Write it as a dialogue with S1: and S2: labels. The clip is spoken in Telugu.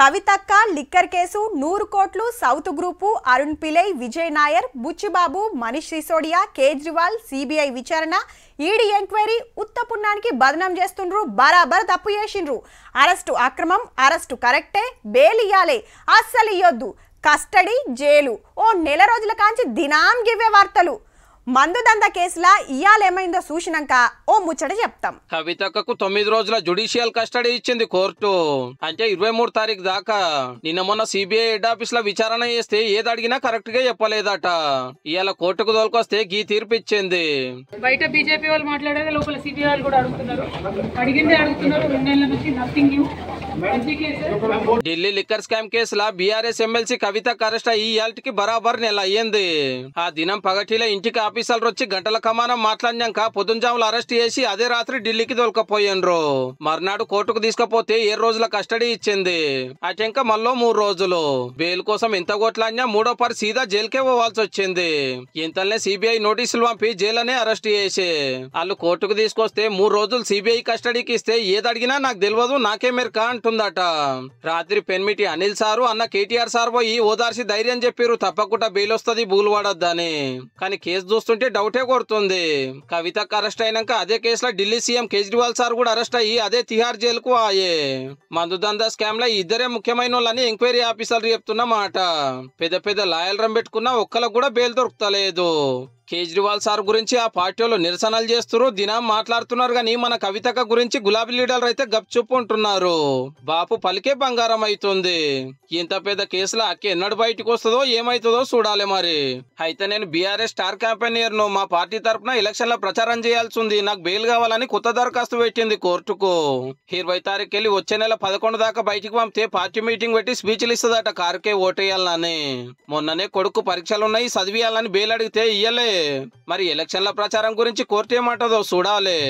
S1: కవితక్క లిక్కర్ కేసు నూరు కోట్లు south group Arun Pillai Vijay Nair Buchibabu Manish Sisodia Kejriwal CBI విచారణ ఈడీ ఎంక్వైరీ ఉత్తపున్నానికి బదనం చేస్తుండ్రు బరాబర్ తప్పు చేసిండ్రు అరెస్టు అక్రమం అరెస్టు కరెక్టే బెయిల్ ఇయ్యాలే అస్సలు ఇయ్యొద్దు కస్టడీ జైలు ఓ నెల రోజుల కాంచి దినాం గివ్వే వార్తలు మందు దంద కేసులా ఇయ్యాలేమైందో చూసినాక ఓ ముచ్చట చెప్తాం
S2: కవితకకు తొమ్మిది రోజుల జుడిషియల్ కస్టడీ ఇచ్చింది కోర్టు అంటే ఇరవై మూడు తారీఖు దాకా నిన్న మొన్న సిబిఐ హెడ్ ఆఫీస్ లో విచారణ చేస్తే ఏది అడిగినా కరెక్ట్ గా చెప్పలేదట ఇవాళ కోర్టుకు తోలుకొస్తే గీ తీర్పు ఇచ్చింది
S3: బయట బీజేపీ వాళ్ళు మాట్లాడారు లోపల సిబిఐ వాళ్ళు కూడా అడుగుతున్నారు అడిగిందే అడుగుతున్నారు రెండు నెలల నుంచి నథింగ్
S2: ఢిల్లీ లిక్కర్ స్కామ్ కేసులో బీఆర్ఎస్ ఎమ్మెల్సీ కవిత కరెస్ట్ ఈ ఏళ్ళకి బరాబర్ నెల అయ్యింది ఆ దినం పగటిలో ఇంటికి ఆఫీసర్లు వచ్చి గంటల కమానం మాట్లాడినాక పొద్దుంజాములు అరెస్ట్ చేసి అదే రాత్రి ఢిల్లీకి దొలకపోయిండ్రు మర్నాడు కోర్టుకు తీసుకపోతే ఏ రోజుల కస్టడీ ఇచ్చింది అటెంక మళ్ళీ మూడు రోజులు బెయిల్ కోసం ఎంత కొట్లాడినా మూడో పరి సీదా జైలుకే పోవాల్సి వచ్చింది ఇంతలనే సిబిఐ నోటీసులు పంపి జైలనే అరెస్ట్ చేసి వాళ్ళు కోర్టుకు తీసుకొస్తే మూడు రోజులు సిబిఐ కస్టడీకి ఇస్తే ఏది అడిగినా నాకు తెలియదు నాకే మీరు కాంట అంటుందట రాత్రి పెన్మిటి అనిల్ సారు అన్న కేటీఆర్ సార్ పోయి ఓదార్సి ధైర్యం చెప్పారు తప్పకుండా బెయిల్ వస్తుంది బూలు పడొద్దని కానీ కేసు చూస్తుంటే డౌటే కొడుతుంది కవితకు అరెస్ట్ అయినాక అదే కేసులో ఢిల్లీ సీఎం కేజ్రీవాల్ సార్ కూడా అరెస్ట్ అయ్యి అదే తిహార్ జైలుకు ఆయే మందు దందా స్కామ్ లో ఇద్దరే ముఖ్యమైన వాళ్ళని ఎంక్వైరీ ఆఫీసర్లు చెప్తున్నమాట పెద్ద పెద్ద రం పెట్టుకున్న ఒక్కలకు కూడా బెయిల్ దొరుకుతలేదు కేజ్రీవాల్ సార్ గురించి ఆ పార్టీలో నిరసనలు చేస్తున్నారు దినం మాట్లాడుతున్నారు కానీ మన కవితక గురించి గులాబీ లీడర్లు అయితే గప్చుప్పు ఉంటున్నారు బాపు పలికే బంగారం అవుతుంది ఇంత పెద్ద కేసులో అక్క ఎన్నడు బయటకు వస్తుందో ఏమైతుందో చూడాలి మరి అయితే నేను బీఆర్ఎస్ స్టార్ క్యాంపెయినర్ ను మా పార్టీ తరఫున ఎలక్షన్ల ప్రచారం చేయాల్సి ఉంది నాకు బెయిల్ కావాలని కొత్త దరఖాస్తు పెట్టింది కోర్టుకు ఇరవై తారీఖు వెళ్ళి వచ్చే నెల పదకొండు దాకా బయటికి పంపితే పార్టీ మీటింగ్ పెట్టి స్పీచ్లు ఇస్తుందట కారుకే ఓటేయాలని మొన్ననే కొడుకు పరీక్షలు ఉన్నాయి చదివియాలని బెయిల్ అడిగితే ఇయ్యలే మరి ఎలక్షన్ల ప్రచారం గురించి కోర్టు ఏమంటదో చూడాలి